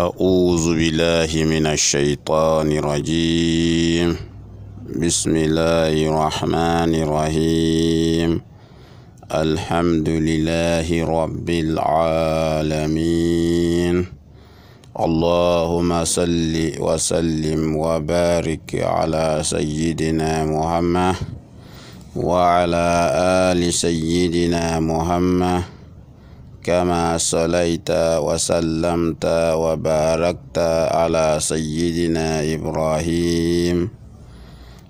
أعوذ بالله من الشيطان الرجيم بسم الله الرحمن الرحيم الحمد لله رب العالمين اللهم صل وسلم وبارك على سيدنا محمد وعلى آل سيدنا محمد كما صليت وسلمت وباركت على سيدنا إبراهيم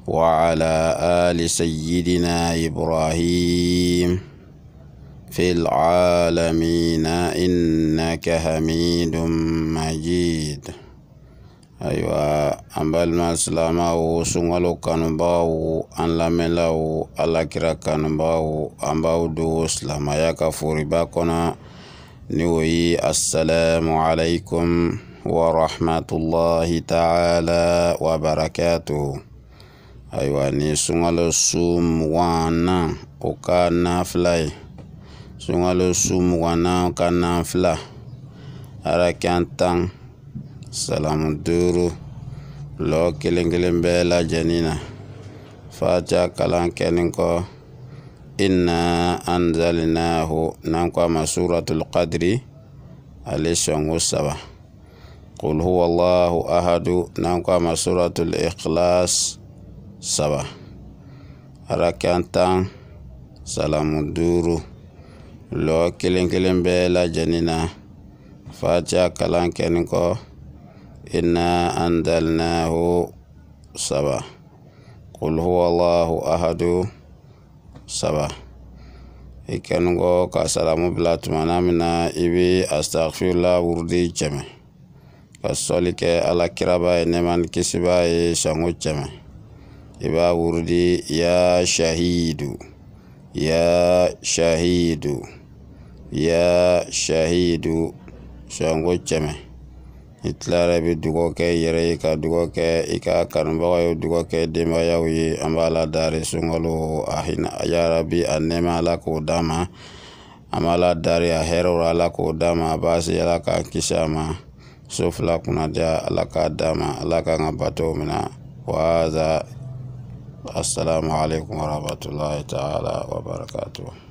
وعلى آل سيدنا إبراهيم في العالمين إنك حميد مجيد ايوا امبال ما سلاما و سونغالو كانباو ان لاملاو الا كرا كانباو امباو دو سلاما يا كفوري باكونا نوي السلام عليكم ورحمه الله تعالى وبركاته ايوا ني سونغالو سوم وانا او كانا فلاي سونغالو سوم وانا كانا فلا اراكانتان Salamu duuru lɔ kelen kelen bɛɛ lajɛlen na fatiha kalan kɛlen kɔ inna anzalnahu n'an ko a ma suratul qadiri ale sɔnko saba qul huwa allahu ahadu n'an ko a ma suratul ikhlas saba arakan tan salamu duuru lɔ kelen kelen bɛɛ lajɛlen na fatiha kalan kɛlen kɔ Inaaandalinaa hoo saba qulhuwwaa hoo ahaa duu saba eekannoo kasaraamu bilaatuma naaminaa ibi asaasulaa wurdee jame ka soli kɛ alakira baa ye neemani kisi baa ye shaangoo jame. Ibaawurde yaa shahii du yaa shahii du yaa shahii du shaangoo i tilara i bɛ dugawu kɛ i yɛrɛ ye ka dugawu kɛ i ka kanubagaw ye dugawu kɛ denbayaw ye an b'a ladari sunkalo a yarabi a nɛɛma Ala k'o d'an ma an b'a a hɛrɛw la Ala k'o d'an ma a baasi Ala k'an kisi a ma so fila kunnadiya Ala k'a d'an ma Ala k'an ka batow minɛ wahaaza asalamu alekum warahmatulahi taala